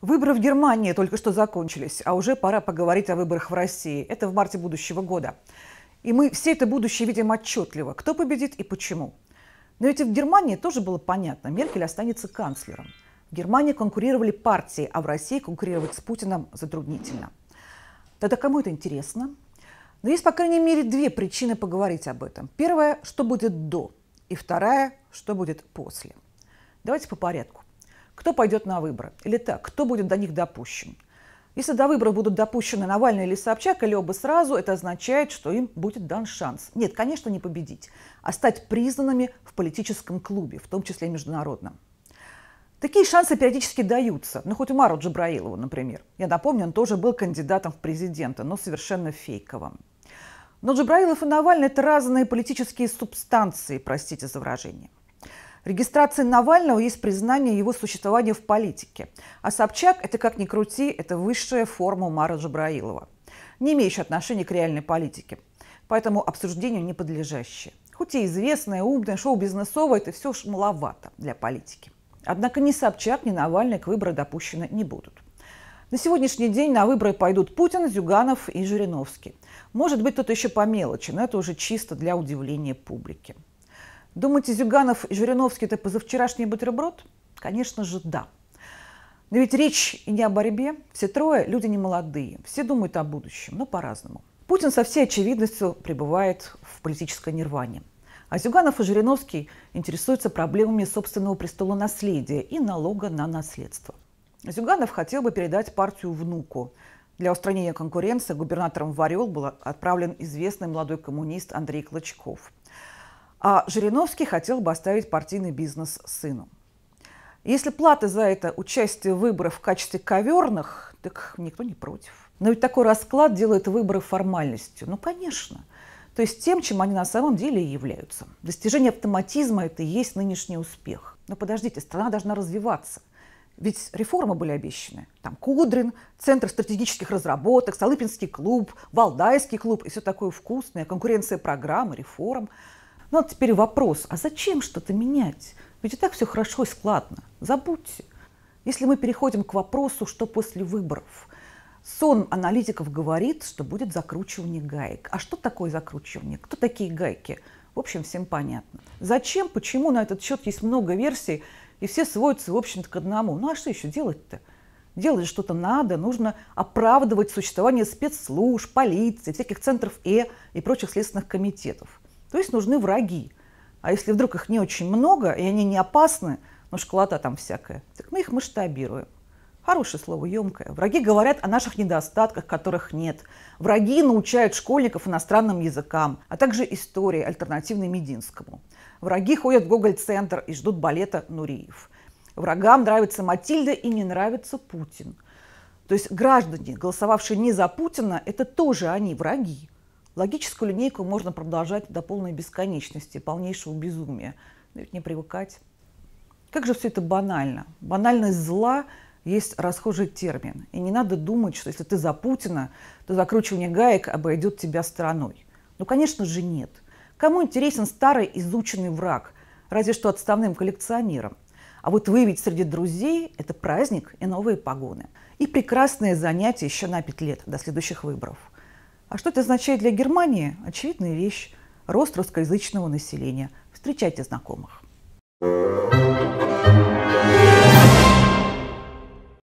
Выборы в Германии только что закончились, а уже пора поговорить о выборах в России. Это в марте будущего года. И мы все это будущее видим отчетливо. Кто победит и почему. Но ведь в Германии тоже было понятно. Меркель останется канцлером. В Германии конкурировали партии, а в России конкурировать с Путиным затруднительно. Тогда кому это интересно? Но есть, по крайней мере, две причины поговорить об этом. Первое, что будет до – и вторая, что будет после. Давайте по порядку. Кто пойдет на выборы? Или так, кто будет до них допущен? Если до выборов будут допущены Навальный или Собчак, или оба сразу, это означает, что им будет дан шанс. Нет, конечно, не победить, а стать признанными в политическом клубе, в том числе и международном. Такие шансы периодически даются. Ну, хоть у Мару Джабраилова, например. Я напомню, он тоже был кандидатом в президента, но совершенно фейковым. Но Джабраилов и Навальный – это разные политические субстанции, простите за выражение. Регистрация Навального есть признание его существования в политике. А Собчак – это, как ни крути, это высшая форма Умара Джабраилова, не имеющая отношения к реальной политике, поэтому обсуждению не подлежащее. Хоть и известное, умное, шоу-бизнесовое – это все ж маловато для политики. Однако ни Собчак, ни Навальный к выбору допущены не будут – на сегодняшний день на выборы пойдут Путин, Зюганов и Жириновский. Может быть, тут еще по мелочи, но это уже чисто для удивления публики. Думаете, Зюганов и Жириновский – это позавчерашний бутерброд? Конечно же, да. Но ведь речь и не о борьбе. Все трое – люди не молодые. Все думают о будущем, но по-разному. Путин со всей очевидностью пребывает в политической нирване. А Зюганов и Жириновский интересуются проблемами собственного престола наследия и налога на наследство. Зюганов хотел бы передать партию внуку. Для устранения конкуренции губернатором в Орел был отправлен известный молодой коммунист Андрей Клочков. А Жириновский хотел бы оставить партийный бизнес сыну. Если платы за это участие в выборах в качестве коверных, так никто не против. Но ведь такой расклад делает выборы формальностью. Ну, конечно. То есть тем, чем они на самом деле и являются. Достижение автоматизма – это и есть нынешний успех. Но подождите, страна должна развиваться. Ведь реформы были обещаны. Там Кудрин, Центр стратегических разработок, Столыпинский клуб, Валдайский клуб и все такое вкусное, конкуренция программ, реформ. Ну а теперь вопрос, а зачем что-то менять? Ведь и так все хорошо и складно. Забудьте. Если мы переходим к вопросу, что после выборов, сон аналитиков говорит, что будет закручивание гаек. А что такое закручивание? Кто такие гайки? В общем, всем понятно. Зачем, почему на этот счет есть много версий, и все сводятся, в общем-то, к одному. Ну а что еще делать-то? Делать что-то надо, нужно оправдывать существование спецслужб, полиции, всяких центров Э и прочих следственных комитетов. То есть нужны враги. А если вдруг их не очень много, и они не опасны, ну школота там всякая, так мы их масштабируем. Хорошее слово, емкое. Враги говорят о наших недостатках, которых нет. Враги научают школьников иностранным языкам, а также истории, альтернативной Мединскому. Враги ходят в Гоголь-центр и ждут балета Нуриев. Врагам нравится Матильда и не нравится Путин. То есть граждане, голосовавшие не за Путина, это тоже они враги. Логическую линейку можно продолжать до полной бесконечности, полнейшего безумия. Но ведь не привыкать. Как же все это банально. Банальность зла есть расхожий термин. И не надо думать, что если ты за Путина, то закручивание гаек обойдет тебя стороной. Ну, конечно же, нет. Кому интересен старый изученный враг, разве что отставным коллекционерам. А вот выявить среди друзей – это праздник и новые погоны. И прекрасное занятие еще на пять лет до следующих выборов. А что это означает для Германии? Очевидная вещь – рост русскоязычного населения. Встречайте знакомых. thank you